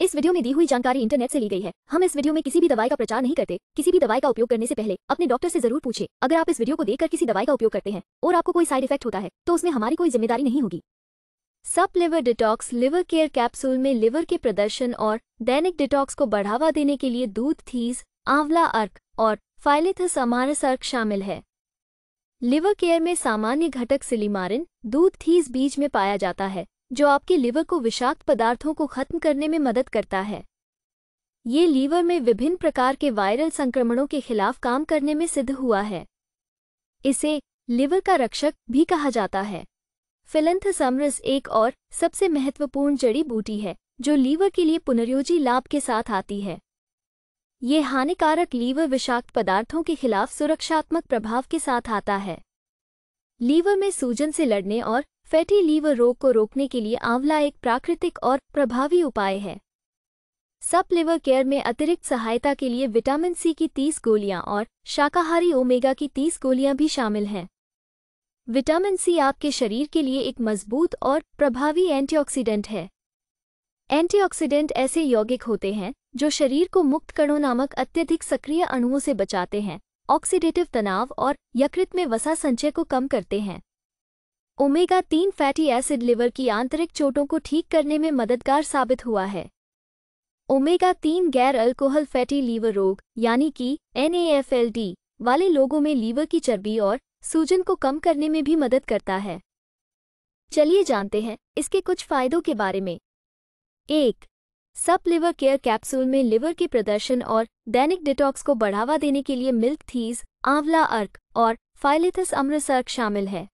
इस वीडियो में दी हुई जानकारी इंटरनेट से ली गई है हम इस वीडियो में किसी भी दवाई का प्रचार नहीं करते किसी भी दवाई का उपयोग करने से पहले अपने डॉक्टर से जरूर पूछे अगर आप इस वीडियो को देखकर किसी दवाई का उपयोग करते हैं और आपको कोई साइड इफेक्ट होता है तो उसमें हमारी कोई जिम्मेदारी नहीं होगी सप liver detox liver care capsule में लिवर के प्रदर्शन और दैनिक डिटॉक्स को बढ़ावा देने के लिए दूध थीज आंवला अर्क और फाइलिथस अमारस अर्क शामिल है लिवर केयर में सामान्य घटक सिलीमारिन दूध थीज बीज में पाया जाता है जो आपके लीवर को विषाक्त पदार्थों को खत्म करने में मदद करता है ये लीवर में विभिन्न प्रकार के वायरल संक्रमणों के खिलाफ काम करने में सिद्ध हुआ है इसे लिवर का रक्षक भी कहा जाता है फिलंथसमरस एक और सबसे महत्वपूर्ण जड़ी बूटी है जो लीवर के लिए पुनर्योजी लाभ के साथ आती है ये हानिकारक लीवर विषाक्त पदार्थों के खिलाफ सुरक्षात्मक प्रभाव के साथ आता है लीवर में सूजन से लड़ने और फैटी लीवर रोग को रोकने के लिए आंवला एक प्राकृतिक और प्रभावी उपाय है सप लिवर केयर में अतिरिक्त सहायता के लिए विटामिन सी की 30 गोलियां और शाकाहारी ओमेगा की 30 गोलियां भी शामिल हैं विटामिन सी आपके शरीर के लिए एक मजबूत और प्रभावी एंटीऑक्सीडेंट है एंटीऑक्सीडेंट ऐसे यौगिक होते हैं जो शरीर को मुक्त कणों नामक अत्यधिक सक्रिय अणुओं से बचाते हैं ऑक्सीडेटिव तनाव और यकृत में वसा संचय को कम करते हैं ओमेगा तीन फैटी एसिड लिवर की आंतरिक चोटों को ठीक करने में मददगार साबित हुआ है ओमेगा तीन गैर अल्कोहल फैटी लीवर रोग यानी कि एन वाले लोगों में लीवर की चर्बी और सूजन को कम करने में भी मदद करता है चलिए जानते हैं इसके कुछ फायदों के बारे में एक सप लिवर केयर कैप्सूल में लिवर के प्रदर्शन और दैनिक डिटॉक्स को बढ़ावा देने के लिए मिल्क थीज आंवला अर्क और फाइलिथस अम्रसर्क शामिल है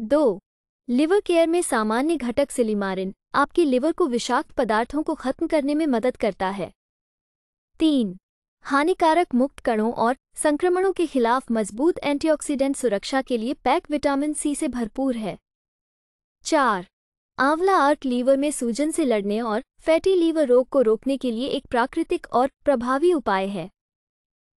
दो लिवर केयर में सामान्य घटक सिलीमारिन आपकी लिवर को विषाक्त पदार्थों को खत्म करने में मदद करता है तीन हानिकारक मुक्त कणों और संक्रमणों के खिलाफ मजबूत एंटीऑक्सीडेंट सुरक्षा के लिए पैक विटामिन सी से भरपूर है चार आंवला आर्क लीवर में सूजन से लड़ने और फैटी लीवर रोग को रोकने के लिए एक प्राकृतिक और प्रभावी उपाय है